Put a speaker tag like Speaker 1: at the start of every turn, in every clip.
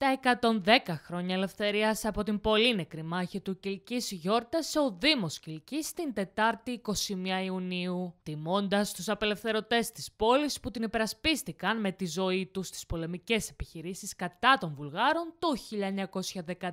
Speaker 1: Τα 110 χρόνια ελευθερίας από την πολύ νεκρή μάχη του Κιλκής γιόρτασε ο Δήμος Κιλκής την Τετάρτη 21 Ιουνίου, τιμώντας τους απελευθερωτές της πόλης που την υπερασπίστηκαν με τη ζωή τους στις πολεμικές επιχειρήσεις κατά των Βουλγάρων το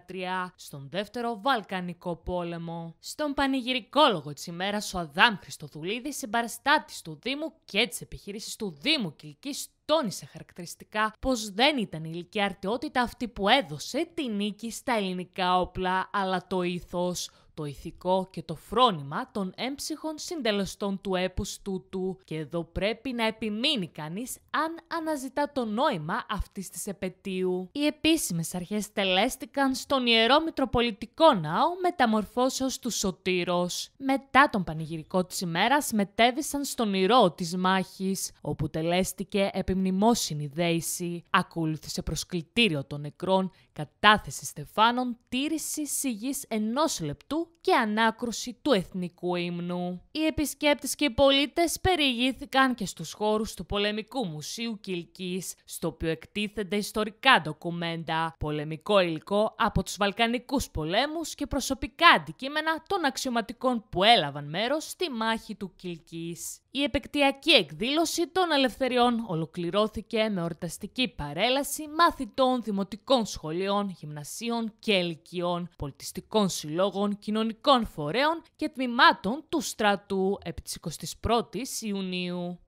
Speaker 1: 1913 στον δεύτερο Βαλκανικό πόλεμο. Στον πανηγυρικό λόγο της ημέρας ο Αδάμ Χριστοδουλίδης συμπαραστάτης του Δήμου και της επιχειρήσης του Δήμου Κιλκής τόνισε χαρακτηριστικά πως δεν ήταν η ηλικία αρτιότητα αυτή που έδωσε τη νίκη στα ελληνικά όπλα, αλλά το ήθος το ηθικό και το φρόνημα των έμψυχων συντελεστών του έπους τούτου. Και εδώ πρέπει να επιμείνει κανείς αν αναζητά το νόημα αυτής της επαιτίου. Οι επίσημες αρχές τελέστηκαν στον Ιερό Μητροπολιτικό Ναό μεταμορφώσεως του Σωτήρος. Μετά τον πανηγυρικό της ημέρας μετέβησαν στον ιερό της μάχης, όπου τελέστηκε επιμνημόσυνη δέηση. Ακολούθησε προσκλητήριο των νεκρών, κατάθεση στεφάνων, τήρηση σιγής ενός λεπτού και ανάκρουση του εθνικού ύμνου. Οι επισκέπτες και οι πολίτες περιηγήθηκαν και στους χώρους του Πολεμικού Μουσείου Κιλκής, στο οποίο εκτίθενται ιστορικά ντοκουμέντα, πολεμικό υλικό από τους Βαλκανικούς πολέμους και προσωπικά αντικείμενα των αξιωματικών που έλαβαν μέρος στη μάχη του Κιλκής. Η επεκτιακή εκδήλωση των ελευθεριών ολοκληρώθηκε με ορταστική παρέλαση μαθητών δημοτικών σχολείων, γυμνασίων και ελικιών, πολιτιστικών συλλόγων, κοινωνικών κοινωνικών φορέων και τμήματων του στρατού επί της 21ης Ιουνίου.